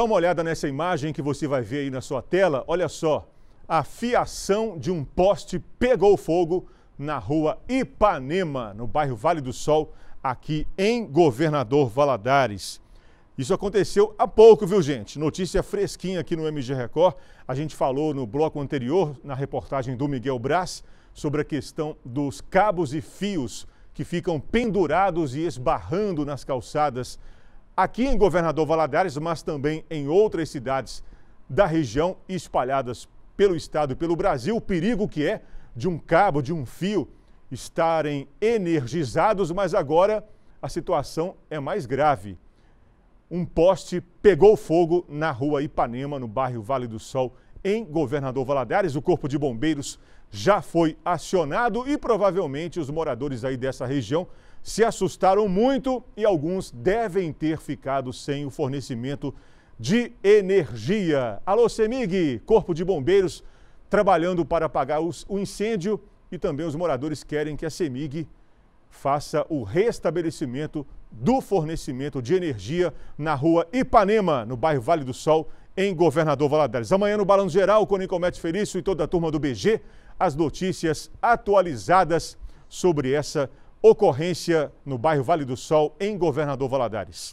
Dá uma olhada nessa imagem que você vai ver aí na sua tela. Olha só, a fiação de um poste pegou fogo na rua Ipanema, no bairro Vale do Sol, aqui em Governador Valadares. Isso aconteceu há pouco, viu gente? Notícia fresquinha aqui no MG Record. A gente falou no bloco anterior, na reportagem do Miguel Braz, sobre a questão dos cabos e fios que ficam pendurados e esbarrando nas calçadas Aqui em Governador Valadares, mas também em outras cidades da região espalhadas pelo estado e pelo Brasil, o perigo que é de um cabo, de um fio estarem energizados, mas agora a situação é mais grave. Um poste pegou fogo na rua Ipanema, no bairro Vale do Sol, em Governador Valadares, o Corpo de Bombeiros já foi acionado e provavelmente os moradores aí dessa região se assustaram muito e alguns devem ter ficado sem o fornecimento de energia. Alô, Semig, Corpo de Bombeiros, trabalhando para apagar os, o incêndio e também os moradores querem que a Semig faça o restabelecimento do fornecimento de energia na rua Ipanema, no bairro Vale do Sol, em Governador Valadares. Amanhã no Balanço Geral com Nicomete Felício e toda a turma do BG, as notícias atualizadas sobre essa ocorrência no bairro Vale do Sol, em Governador Valadares.